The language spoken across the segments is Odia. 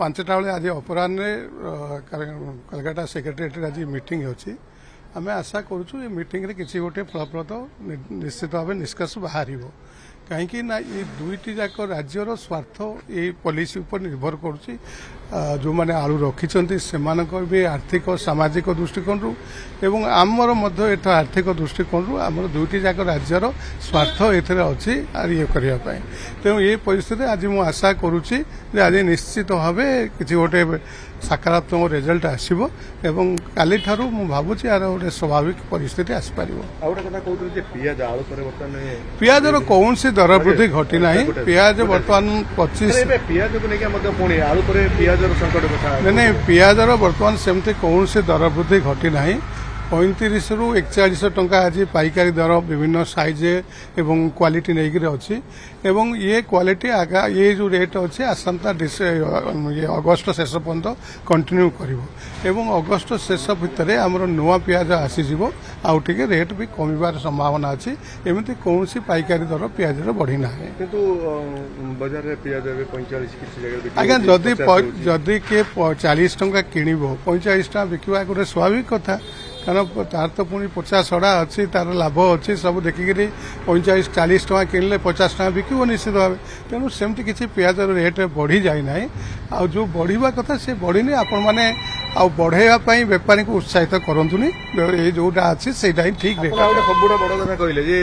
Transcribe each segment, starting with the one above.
पांचटा बेले आज अपराह कलकाटा सेक्रेटेट आज मीटिंग होची आम आशा कर मीटिंग रे किसी गोटे फलप्रद निश्चित भाव निष्कर्ष बाहर କାହିଁକି ନା ଏ ଦୁଇଟି ଯାକ ରାଜ୍ୟର ସ୍ୱାର୍ଥ ଏଇ ପଲିସି ଉପରେ ନିର୍ଭର କରୁଛି ଯେଉଁମାନେ ଆଳୁ ରଖିଛନ୍ତି ସେମାନଙ୍କ ବି ଆର୍ଥିକ ସାମାଜିକ ଦୃଷ୍ଟିକୋଣରୁ ଏବଂ ଆମର ମଧ୍ୟ ଏଠା ଆର୍ଥିକ ଦୃଷ୍ଟିକୋଣରୁ ଆମର ଦୁଇଟି ଯାକ ରାଜ୍ୟର ସ୍ୱାର୍ଥ ଏଥିରେ ଅଛି ଇଏ କରିବା ପାଇଁ ତେଣୁ ଏ ପରିସ୍ଥିତିରେ ଆଜି ମୁଁ ଆଶା କରୁଛି ଯେ ଆଜି ନିଶ୍ଚିତ ଭାବେ କିଛି ଗୋଟେ ସକାରାତ୍ମକ ରେଜଲ୍ଟ ଆସିବ ଏବଂ କାଲିଠାରୁ ମୁଁ ଭାବୁଛି ଏହାର ଗୋଟେ ସ୍ୱାଭାବିକ ପରିସ୍ଥିତି ଆସିପାରିବ ଆଉ ଗୋଟେ କଥା କହୁଥିଲି ଯେ ପିଆଜ ଆଳୁ ପରିବର୍ତ୍ତନ ପିଆଜର କୌଣସି दर वृद्धि घटी पिज बर्तमान पचीस पिजर संकट नहीं नहीं पिजर बर्तमान सेमती कौन दर वृद्धि घटी ପଇଁତିରିଶରୁ ଏକଚାଳିଶ ଟଙ୍କା ଆଜି ପାଇକାରୀ ଦର ବିଭିନ୍ନ ସାଇଜ୍ ଏବଂ କ୍ୱାଲିଟି ନେଇକରି ଅଛି ଏବଂ ଇଏ କ୍ୱାଲିଟି ଆଗା ଇଏ ଯେଉଁ ରେଟ୍ ଅଛି ଆସନ୍ତା ଅଗଷ୍ଟ ଶେଷ ପର୍ଯ୍ୟନ୍ତ କଣ୍ଟିନ୍ୟୁ କରିବ ଏବଂ ଅଗଷ୍ଟ ଶେଷ ଭିତରେ ଆମର ନୂଆ ପିଆଜ ଆସିଯିବ ଆଉ ଟିକେ ରେଟ୍ ବି କମିବାର ସମ୍ଭାବନା ଅଛି ଏମିତି କୌଣସି ପାଇକାରୀ ଦର ପିଆଜର ବଢ଼ି ନାହିଁ କିନ୍ତୁ ବଜାରରେ ପିଆଜ ଏବେ ପଇଁଚାଳିଶ ଆଜ୍ଞା ଯଦି ଯଦି କିଏ ଚାଳିଶ ଟଙ୍କା କିଣିବ ପଇଁଚାଳିଶ ଟଙ୍କା ବିକିବା ଗୋଟେ ସ୍ୱାଭାବିକ କଥା কারণ তার তো পুঁ পচা সড়া অছি তার লাভ অছি সব দেখিকি পঁয়চাশ চালিশ টাকা কিনলে পচাশ টাকা বিকিব নিশ্চিত ভাবে তেমন সেমতি কিছু পিঁয়াজর রেট বড়ি যাই না আউ বড়া কথা সে বড়িনি আপন মানে আউ বড়াইবা পাই বেপারী উৎসাহিত করতুনি এই যেটা আছে সেইটা ହିଁ ঠিক রেট গোটে সবুঠ বড় কথা কহিলে যে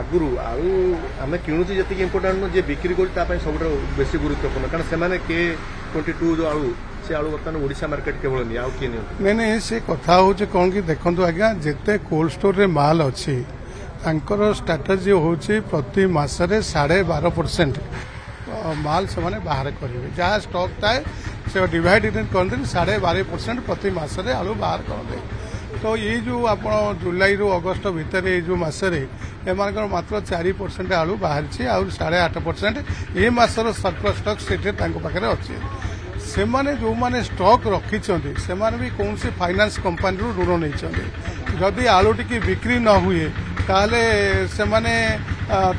আগুর আউ আমি কিণুছি যেত ইম্পর্টাট যে বিক্রি করছি তা সবুঠ বেশি গুরুত্বপূর্ণ কারণ সে কে টোয়েন্টি টু আলু ଅଛି ଆଳୁ ବର୍ତ୍ତମାନ ଓଡ଼ିଶା ମାର୍କେଟ୍ କେବଳ ନିଏ ଆଉ କିଏ ନିଅନ୍ତି ନାଇଁ ନାଇଁ ସେ କଥା ହେଉଛି କ'ଣ କି ଦେଖନ୍ତୁ ଆଜ୍ଞା ଯେତେ କୋଲ୍ଡ ଷ୍ଟୋର୍ରେ ମାଲ୍ ଅଛି ତାଙ୍କର ଷ୍ଟ୍ରାଟେଜି ହେଉଛି ପ୍ରତି ମାସରେ ସାଢ଼େ ବାର ପରସେଣ୍ଟ ମାଲ୍ ସେମାନେ ବାହାର କରିବେ ଯାହା ଷ୍ଟକ୍ ଥାଏ ସେ ଡିଭାଇଡ୍ କରନ୍ତି ସାଢ଼େ ବାର ପରସେଣ୍ଟ ପ୍ରତି ମାସରେ ଆଳୁ ବାହାର କରନ୍ତି ତ ଏଇ ଯେଉଁ ଆପଣ ଜୁଲାଇରୁ ଅଗଷ୍ଟ ଭିତରେ ଏଇ ଯେଉଁ ମାସରେ ଏମାନଙ୍କର ମାତ୍ର ଚାରି ପରସେଣ୍ଟ ଆଳୁ ବାହାରିଛି ଆଉ ସାଢ଼େ ଆଠ ପରସେଣ୍ଟ ଏ ମାସର ସର୍ପ୍ଲସ୍ ଷ୍ଟକ୍ ସେଠି ତାଙ୍କ ପାଖରେ ଅଛି ସେମାନେ ଯେଉଁମାନେ ଷ୍ଟକ୍ ରଖିଛନ୍ତି ସେମାନେ ବି କୌଣସି ଫାଇନାନ୍ସ କମ୍ପାନୀରୁ ଋଣ ନେଇଛନ୍ତି ଯଦି ଆଳୁ ଆଳୁଟିକି ବିକ୍ରି ନ ହୁଏ ତାହେଲେ ସେମାନେ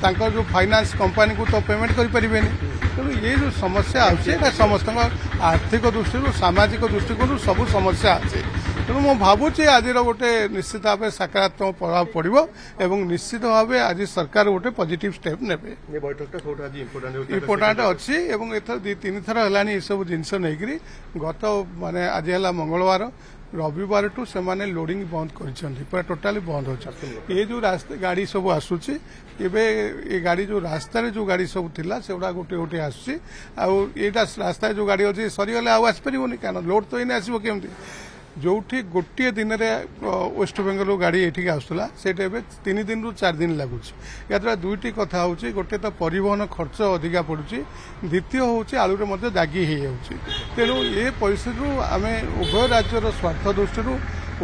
ତାଙ୍କ ଯେଉଁ ଫାଇନାନ୍ସ କମ୍ପାନୀକୁ ତ ପେମେଣ୍ଟ କରିପାରିବେନି ତେଣୁ ଏଇ ଯେଉଁ ସମସ୍ୟା ଆସୁଛି ଏଇଟା ସମସ୍ତଙ୍କ ଆର୍ଥିକ ଦୃଷ୍ଟିରୁ ସାମାଜିକ ଦୃଷ୍ଟିକୋଣରୁ ସବୁ ସମସ୍ୟା ଅଛି ତେଣୁ ମୁଁ ଭାବୁଛି ଆଜିର ଗୋଟେ ନିଶ୍ଚିତ ଭାବେ ସକାରାତ୍ମକ ପ୍ରଭାବ ପଡ଼ିବ ଏବଂ ନିଶ୍ଚିତ ଭାବେ ଆଜି ସରକାର ଗୋଟେ ପଜିଟିଭ୍ ଷ୍ଟେପ୍ ନେବେ ଇମ୍ପୋର୍ଟାଣ୍ଟ ଅଛି ଏବଂ ଏଥର ଦୁଇ ତିନି ଥର ହେଲାଣି ଏସବୁ ଜିନିଷ ନେଇକରି ଗତ ମାନେ ଆଜି ହେଲା ମଙ୍ଗଳବାର ରବିବାରଠୁ ସେମାନେ ଲୋଡିଂ ବନ୍ଦ କରିଛନ୍ତି ପୁରା ଟୋଟାଲି ବନ୍ଦ ହେଉଛି ଏ ଯେଉଁ ରାସ୍ତା ଗାଡ଼ି ସବୁ ଆସୁଛି ଏବେ ଏ ଗାଡ଼ି ଯେଉଁ ରାସ୍ତାରେ ଯେଉଁ ଗାଡ଼ି ସବୁ ଥିଲା ସେଗୁଡ଼ା ଗୋଟିଏ ଗୋଟିଏ ଆସୁଛି ଆଉ ଏଇଟା ରାସ୍ତାରେ ଯେଉଁ ଗାଡ଼ି ଅଛି ସରିଗଲେ ଆଉ ଆସିପାରିବନି କାରଣ ଲୋଡ୍ ତ ଏଇନେ ଆସିବ କେମିତି ଯେଉଁଠି ଗୋଟିଏ ଦିନରେ ୱେଷ୍ଟବେଙ୍ଗଲରୁ ଗାଡ଼ି ଏଠିକି ଆସୁଥିଲା ସେଇଟା ଏବେ ତିନି ଦିନରୁ ଚାରି ଦିନ ଲାଗୁଛି ଏହାଦ୍ୱାରା ଦୁଇଟି କଥା ହେଉଛି ଗୋଟିଏ ତ ପରିବହନ ଖର୍ଚ୍ଚ ଅଧିକା ପଡ଼ୁଛି ଦ୍ୱିତୀୟ ହେଉଛି ଆଳୁରେ ମଧ୍ୟ ଦାଗି ହୋଇଯାଉଛି ତେଣୁ ଏ ପରିସ୍ଥିତିରୁ ଆମେ ଉଭୟ ରାଜ୍ୟର ସ୍ୱାର୍ଥ ଦୃଷ୍ଟିରୁ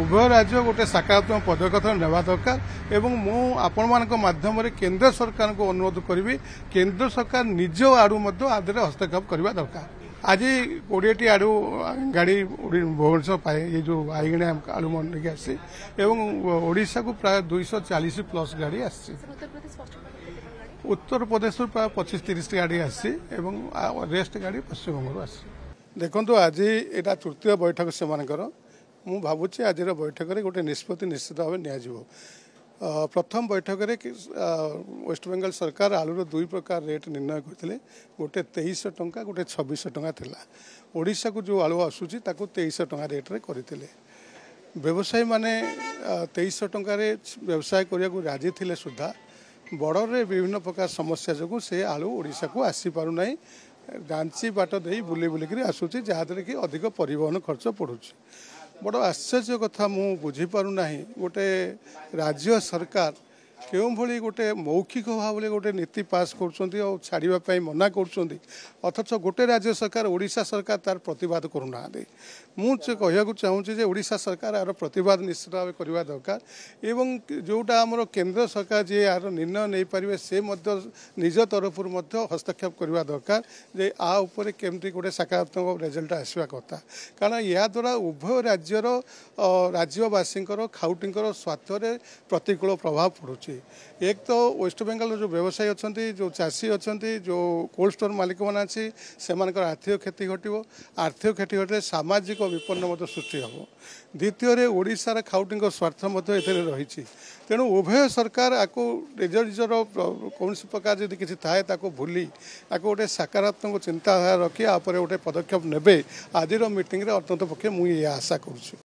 ଉଭୟ ରାଜ୍ୟ ଗୋଟିଏ ସକାରାତ୍ମକ ପଦକ୍ଷେପ ନେବା ଦରକାର ଏବଂ ମୁଁ ଆପଣମାନଙ୍କ ମାଧ୍ୟମରେ କେନ୍ଦ୍ର ସରକାରଙ୍କୁ ଅନୁରୋଧ କରିବି କେନ୍ଦ୍ର ସରକାର ନିଜ ଆଡ଼ୁ ମଧ୍ୟ ଆଦେହରେ ହସ୍ତକ୍ଷେପ କରିବା ଦରକାର ଆଜି କୋଡ଼ିଏଟି ଆଡ଼ୁ ଗାଡ଼ି ଭୁବନେଶ୍ୱର ପାଇଁ ଏଇ ଯେଉଁ ଆଇଗିଣା ଆଳୁ ନେଇକି ଆସିଛି ଏବଂ ଓଡ଼ିଶାକୁ ପ୍ରାୟ ଦୁଇଶହ ଚାଳିଶ ପ୍ଲସ୍ ଗାଡ଼ି ଆସିଛି ଉତ୍ତରପ୍ରଦେଶରୁ ପ୍ରାୟ ପଚିଶ ତିରିଶ ଗାଡ଼ି ଆସିଛି ଏବଂ ରେଷ୍ଟ ଗାଡ଼ି ପଶ୍ଚିମବଙ୍ଗରୁ ଆସିଛି ଦେଖନ୍ତୁ ଆଜି ଏଇଟା ତୃତୀୟ ବୈଠକ ସେମାନଙ୍କର ମୁଁ ଭାବୁଛି ଆଜିର ବୈଠକରେ ଗୋଟେ ନିଷ୍ପତ୍ତି ନିଶ୍ଚିତ ଭାବେ ନିଆଯିବ ପ୍ରଥମ ବୈଠକରେ ୱେଷ୍ଟବେଙ୍ଗଲ ସରକାର ଆଳୁର ଦୁଇ ପ୍ରକାର ରେଟ୍ ନିର୍ଣ୍ଣୟ କରିଥିଲେ ଗୋଟେ ତେଇଶଶହ ଟଙ୍କା ଗୋଟେ ଛବିଶଶହ ଟଙ୍କା ଥିଲା ଓଡ଼ିଶାକୁ ଯେଉଁ ଆଳୁ ଆସୁଛି ତାକୁ ତେଇଶଶହ ଟଙ୍କା ରେଟ୍ରେ କରିଥିଲେ ବ୍ୟବସାୟୀମାନେ ତେଇଶଶହ ଟଙ୍କାରେ ବ୍ୟବସାୟ କରିବାକୁ ରାଜି ଥିଲେ ସୁଦ୍ଧା ବର୍ଡ଼ରରେ ବିଭିନ୍ନ ପ୍ରକାର ସମସ୍ୟା ଯୋଗୁଁ ସେ ଆଳୁ ଓଡ଼ିଶାକୁ ଆସିପାରୁନାହିଁ ଗାଞ୍ଚି ବାଟ ଦେଇ ବୁଲି ବୁଲିକରି ଆସୁଛି ଯାହାଦ୍ୱାରା କି ଅଧିକ ପରିବହନ ଖର୍ଚ୍ଚ ପଡ଼ୁଛି ବଡ଼ ଆଶ୍ଚର୍ଯ୍ୟ କଥା ମୁଁ ବୁଝିପାରୁନାହିଁ ଗୋଟେ ରାଜ୍ୟ ସରକାର କେଉଁଭଳି ଗୋଟେ ମୌଖିକ ଭାବରେ ଗୋଟେ ନୀତି ପାସ୍ କରୁଛନ୍ତି ଆଉ ଛାଡ଼ିବା ପାଇଁ ମନା କରୁଛନ୍ତି ଅଥଚ ଗୋଟେ ରାଜ୍ୟ ସରକାର ଓଡ଼ିଶା ସରକାର ତାର ପ୍ରତିବାଦ କରୁନାହାନ୍ତି ମୁଁ କହିବାକୁ ଚାହୁଁଛି ଯେ ଓଡ଼ିଶା ସରକାର ଏହାର ପ୍ରତିବାଦ ନିଶ୍ଚିତ ଭାବେ କରିବା ଦରକାର ଏବଂ ଯେଉଁଟା ଆମର କେନ୍ଦ୍ର ସରକାର ଯିଏ ଏହାର ନିର୍ଣ୍ଣୟ ନେଇପାରିବେ ସେ ମଧ୍ୟ ନିଜ ତରଫରୁ ମଧ୍ୟ ହସ୍ତକ୍ଷେପ କରିବା ଦରକାର ଯେ ଆ ଉପରେ କେମିତି ଗୋଟେ ସକାରାତ୍ମକ ରେଜଲ୍ଟ ଆସିବା କଥା କାରଣ ଏହାଦ୍ୱାରା ଉଭୟ ରାଜ୍ୟର ରାଜ୍ୟବାସୀଙ୍କର ଖାଉଟିଙ୍କର ସ୍ୱାର୍ଥରେ ପ୍ରତିକୂଳ ପ୍ରଭାବ ପଡ଼ୁଛି କରୁଛି ଏକ ତ ୱେଷ୍ଟବେଙ୍ଗଲର ଯେଉଁ ବ୍ୟବସାୟୀ ଅଛନ୍ତି ଯେଉଁ ଚାଷୀ ଅଛନ୍ତି ଯେଉଁ କୋଲ୍ଡ ଷ୍ଟୋର ମାଲିକମାନେ ଅଛି ସେମାନଙ୍କର ଆର୍ଥିକ କ୍ଷତି ଘଟିବ ଆର୍ଥିକ କ୍ଷତି ଘଟିଲେ ସାମାଜିକ ବିପନ୍ନ ମଧ୍ୟ ସୃଷ୍ଟି ହେବ ଦ୍ୱିତୀୟରେ ଓଡ଼ିଶାର ଖାଉଟିଙ୍କ ସ୍ୱାର୍ଥ ମଧ୍ୟ ଏଥିରେ ରହିଛି ତେଣୁ ଉଭୟ ସରକାର ଆକୁ ନିଜ ନିଜର କୌଣସି ପ୍ରକାର ଯଦି କିଛି ଥାଏ ତାକୁ ଭୁଲି ତାକୁ ଗୋଟେ ସକାରାତ୍ମକ ଚିନ୍ତାଧାରା ରଖି ଆ ଉପରେ ଗୋଟେ ପଦକ୍ଷେପ ନେବେ ଆଜିର ମିଟିଂରେ ଅତ୍ୟନ୍ତ ପକ୍ଷେ ମୁଁ ଏହା ଆଶା କରୁଛି